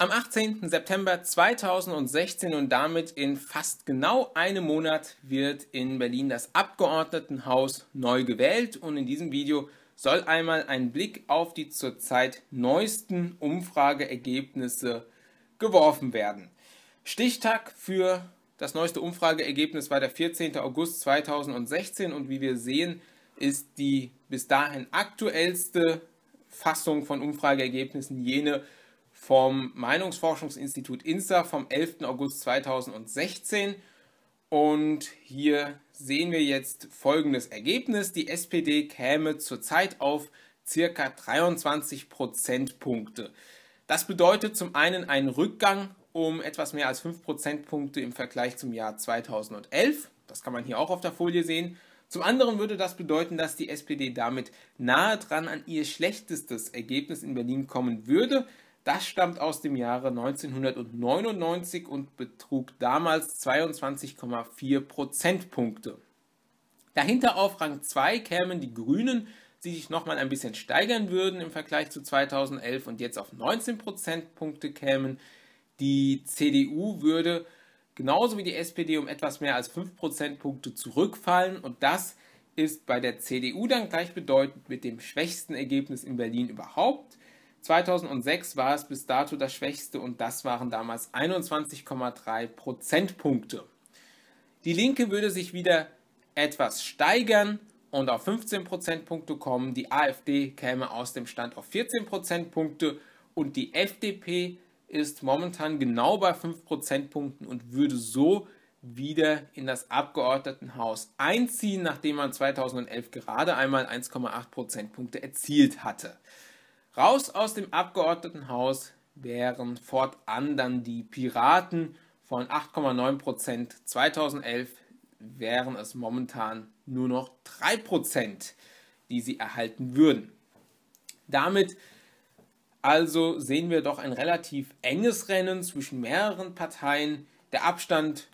Am 18. September 2016 und damit in fast genau einem Monat wird in Berlin das Abgeordnetenhaus neu gewählt und in diesem Video soll einmal ein Blick auf die zurzeit neuesten Umfrageergebnisse geworfen werden. Stichtag für das neueste Umfrageergebnis war der 14. August 2016 und wie wir sehen, ist die bis dahin aktuellste Fassung von Umfrageergebnissen jene, vom Meinungsforschungsinstitut INSA vom 11. August 2016. Und hier sehen wir jetzt folgendes Ergebnis. Die SPD käme zurzeit auf circa 23 Prozentpunkte. Das bedeutet zum einen einen Rückgang um etwas mehr als 5 Prozentpunkte im Vergleich zum Jahr 2011. Das kann man hier auch auf der Folie sehen. Zum anderen würde das bedeuten, dass die SPD damit nahe dran an ihr schlechtestes Ergebnis in Berlin kommen würde. Das stammt aus dem Jahre 1999 und betrug damals 22,4 Prozentpunkte. Dahinter auf Rang 2 kämen die Grünen, die sich nochmal ein bisschen steigern würden im Vergleich zu 2011 und jetzt auf 19 Prozentpunkte kämen. Die CDU würde genauso wie die SPD um etwas mehr als 5 Prozentpunkte zurückfallen und das ist bei der CDU dann gleichbedeutend mit dem schwächsten Ergebnis in Berlin überhaupt. 2006 war es bis dato das schwächste und das waren damals 21,3 Prozentpunkte. Die Linke würde sich wieder etwas steigern und auf 15 Prozentpunkte kommen. Die AfD käme aus dem Stand auf 14 Prozentpunkte und die FDP ist momentan genau bei 5 Prozentpunkten und würde so wieder in das Abgeordnetenhaus einziehen, nachdem man 2011 gerade einmal 1,8 Prozentpunkte erzielt hatte. Raus aus dem Abgeordnetenhaus wären fortan dann die Piraten von 8,9%. Prozent 2011 wären es momentan nur noch 3%, Prozent, die sie erhalten würden. Damit also sehen wir doch ein relativ enges Rennen zwischen mehreren Parteien. Der Abstand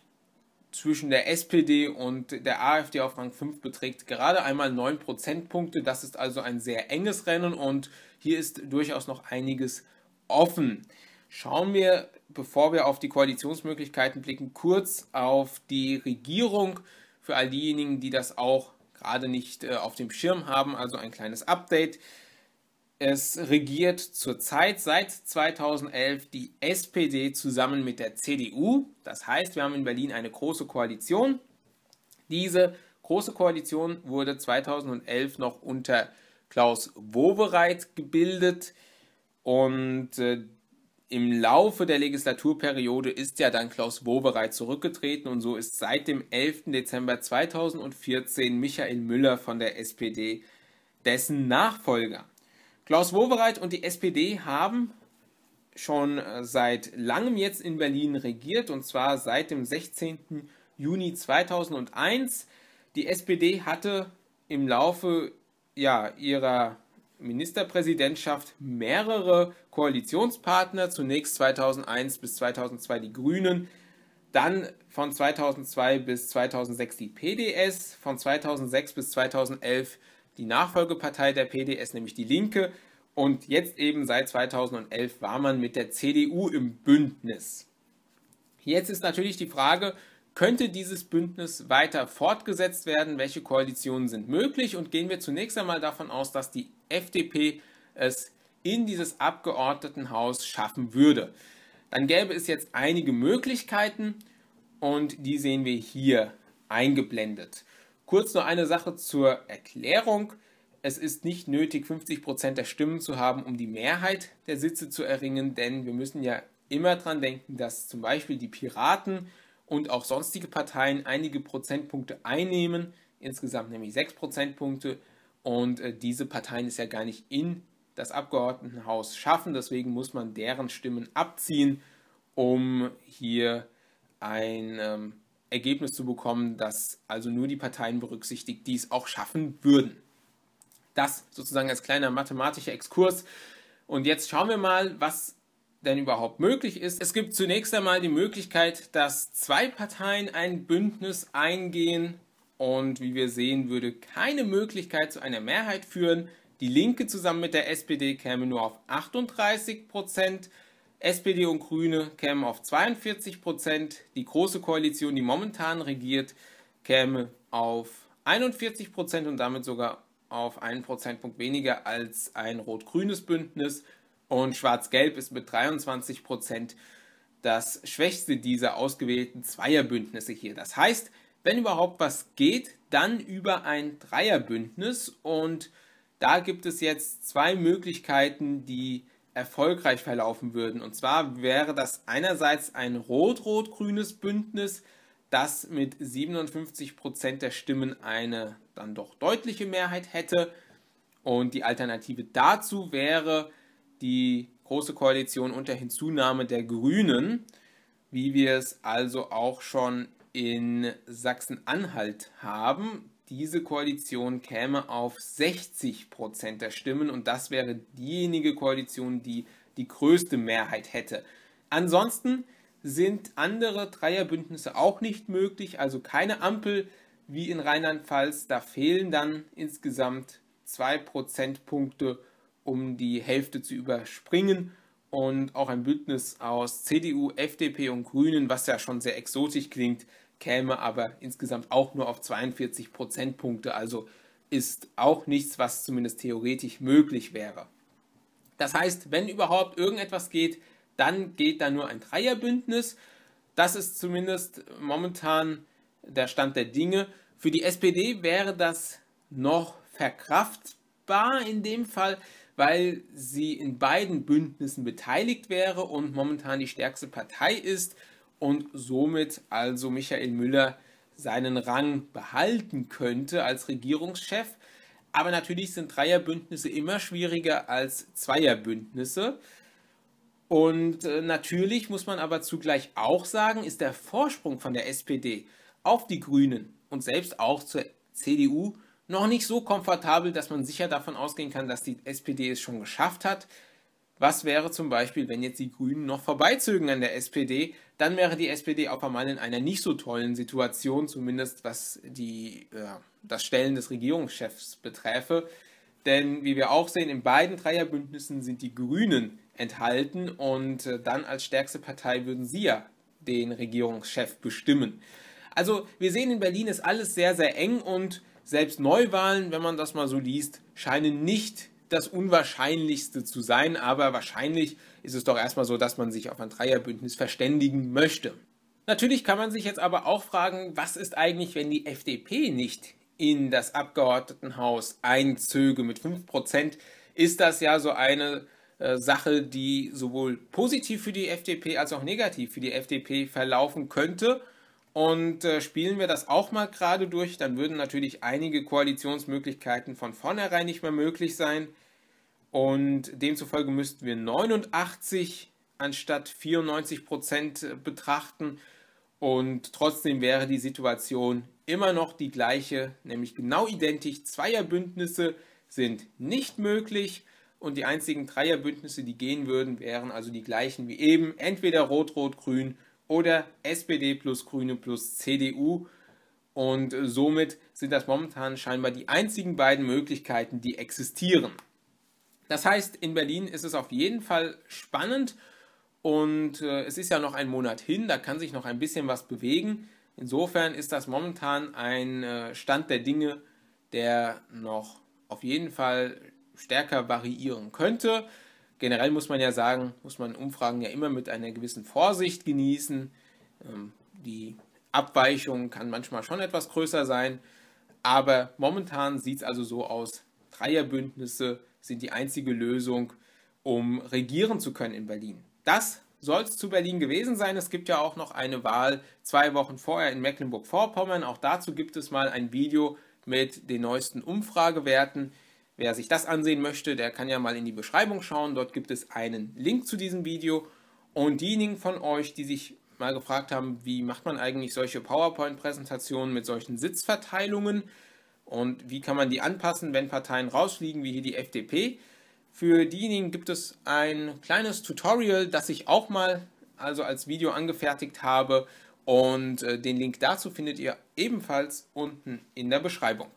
zwischen der SPD und der AfD auf Rang 5 beträgt gerade einmal 9 Prozentpunkte. Das ist also ein sehr enges Rennen und hier ist durchaus noch einiges offen. Schauen wir, bevor wir auf die Koalitionsmöglichkeiten blicken, kurz auf die Regierung. Für all diejenigen, die das auch gerade nicht äh, auf dem Schirm haben, also ein kleines Update. Es regiert zurzeit seit 2011 die SPD zusammen mit der CDU. Das heißt, wir haben in Berlin eine große Koalition. Diese große Koalition wurde 2011 noch unter Klaus Wowereit gebildet und äh, im Laufe der Legislaturperiode ist ja dann Klaus Wowereit zurückgetreten und so ist seit dem 11. Dezember 2014 Michael Müller von der SPD dessen Nachfolger. Klaus Wowereit und die SPD haben schon äh, seit langem jetzt in Berlin regiert und zwar seit dem 16. Juni 2001. Die SPD hatte im Laufe ja, ihrer Ministerpräsidentschaft mehrere Koalitionspartner, zunächst 2001 bis 2002 die Grünen, dann von 2002 bis 2006 die PDS, von 2006 bis 2011 die die Nachfolgepartei der PDS, nämlich die Linke. Und jetzt eben seit 2011 war man mit der CDU im Bündnis. Jetzt ist natürlich die Frage, könnte dieses Bündnis weiter fortgesetzt werden? Welche Koalitionen sind möglich? Und gehen wir zunächst einmal davon aus, dass die FDP es in dieses Abgeordnetenhaus schaffen würde. Dann gäbe es jetzt einige Möglichkeiten und die sehen wir hier eingeblendet. Kurz nur eine Sache zur Erklärung. Es ist nicht nötig, 50% der Stimmen zu haben, um die Mehrheit der Sitze zu erringen, denn wir müssen ja immer daran denken, dass zum Beispiel die Piraten und auch sonstige Parteien einige Prozentpunkte einnehmen, insgesamt nämlich 6 Prozentpunkte. Und äh, diese Parteien es ja gar nicht in das Abgeordnetenhaus schaffen, deswegen muss man deren Stimmen abziehen, um hier ein ähm, Ergebnis zu bekommen, dass also nur die Parteien berücksichtigt, die es auch schaffen würden. Das sozusagen als kleiner mathematischer Exkurs. Und jetzt schauen wir mal, was denn überhaupt möglich ist. Es gibt zunächst einmal die Möglichkeit, dass zwei Parteien ein Bündnis eingehen und wie wir sehen, würde keine Möglichkeit zu einer Mehrheit führen. Die Linke zusammen mit der SPD käme nur auf 38 Prozent, SPD und Grüne kämen auf 42 Prozent. Die Große Koalition, die momentan regiert, käme auf 41 Prozent und damit sogar auf einen Prozentpunkt weniger als ein rot-grünes Bündnis. Und Schwarz-Gelb ist mit 23 Prozent das schwächste dieser ausgewählten Zweierbündnisse hier. Das heißt, wenn überhaupt was geht, dann über ein Dreierbündnis. Und da gibt es jetzt zwei Möglichkeiten, die erfolgreich verlaufen würden. Und zwar wäre das einerseits ein rot-rot-grünes Bündnis, das mit 57 Prozent der Stimmen eine dann doch deutliche Mehrheit hätte. Und die Alternative dazu wäre die Große Koalition unter Hinzunahme der Grünen, wie wir es also auch schon in Sachsen-Anhalt haben diese Koalition käme auf 60 Prozent der Stimmen und das wäre diejenige Koalition, die die größte Mehrheit hätte. Ansonsten sind andere Dreierbündnisse auch nicht möglich, also keine Ampel wie in Rheinland-Pfalz. Da fehlen dann insgesamt zwei Prozentpunkte, um die Hälfte zu überspringen. Und auch ein Bündnis aus CDU, FDP und Grünen, was ja schon sehr exotisch klingt, käme aber insgesamt auch nur auf 42 Prozentpunkte, also ist auch nichts, was zumindest theoretisch möglich wäre. Das heißt, wenn überhaupt irgendetwas geht, dann geht da nur ein Dreierbündnis. Das ist zumindest momentan der Stand der Dinge. Für die SPD wäre das noch verkraftbar in dem Fall, weil sie in beiden Bündnissen beteiligt wäre und momentan die stärkste Partei ist und somit also Michael Müller seinen Rang behalten könnte als Regierungschef. Aber natürlich sind Dreierbündnisse immer schwieriger als Zweierbündnisse. Und äh, natürlich muss man aber zugleich auch sagen, ist der Vorsprung von der SPD auf die Grünen und selbst auch zur CDU noch nicht so komfortabel, dass man sicher davon ausgehen kann, dass die SPD es schon geschafft hat. Was wäre zum Beispiel, wenn jetzt die Grünen noch vorbeizögen an der SPD? dann wäre die SPD auf einmal in einer nicht so tollen Situation, zumindest was die, äh, das Stellen des Regierungschefs beträfe. Denn wie wir auch sehen, in beiden Dreierbündnissen sind die Grünen enthalten und äh, dann als stärkste Partei würden sie ja den Regierungschef bestimmen. Also wir sehen, in Berlin ist alles sehr, sehr eng und selbst Neuwahlen, wenn man das mal so liest, scheinen nicht das Unwahrscheinlichste zu sein, aber wahrscheinlich ist es doch erstmal so, dass man sich auf ein Dreierbündnis verständigen möchte. Natürlich kann man sich jetzt aber auch fragen, was ist eigentlich, wenn die FDP nicht in das Abgeordnetenhaus einzöge mit 5%, ist das ja so eine äh, Sache, die sowohl positiv für die FDP als auch negativ für die FDP verlaufen könnte. Und äh, spielen wir das auch mal gerade durch, dann würden natürlich einige Koalitionsmöglichkeiten von vornherein nicht mehr möglich sein. Und demzufolge müssten wir 89 anstatt 94 Prozent äh, betrachten. Und trotzdem wäre die Situation immer noch die gleiche, nämlich genau identisch. Zweierbündnisse sind nicht möglich. Und die einzigen Dreierbündnisse, die gehen würden, wären also die gleichen wie eben. Entweder Rot-Rot-Grün oder SPD plus Grüne plus CDU. Und somit sind das momentan scheinbar die einzigen beiden Möglichkeiten, die existieren. Das heißt, in Berlin ist es auf jeden Fall spannend und äh, es ist ja noch ein Monat hin, da kann sich noch ein bisschen was bewegen. Insofern ist das momentan ein äh, Stand der Dinge, der noch auf jeden Fall stärker variieren könnte generell muss man ja sagen, muss man Umfragen ja immer mit einer gewissen Vorsicht genießen. Ähm, die Abweichung kann manchmal schon etwas größer sein, aber momentan sieht es also so aus, Dreierbündnisse sind die einzige Lösung, um regieren zu können in Berlin. Das soll es zu Berlin gewesen sein. Es gibt ja auch noch eine Wahl zwei Wochen vorher in Mecklenburg-Vorpommern. Auch dazu gibt es mal ein Video mit den neuesten Umfragewerten. Wer sich das ansehen möchte, der kann ja mal in die Beschreibung schauen. Dort gibt es einen Link zu diesem Video. Und diejenigen von euch, die sich mal gefragt haben, wie macht man eigentlich solche PowerPoint-Präsentationen mit solchen Sitzverteilungen und wie kann man die anpassen, wenn Parteien rausfliegen, wie hier die FDP. Für diejenigen gibt es ein kleines Tutorial, das ich auch mal also als Video angefertigt habe und äh, den Link dazu findet ihr ebenfalls unten in der Beschreibung.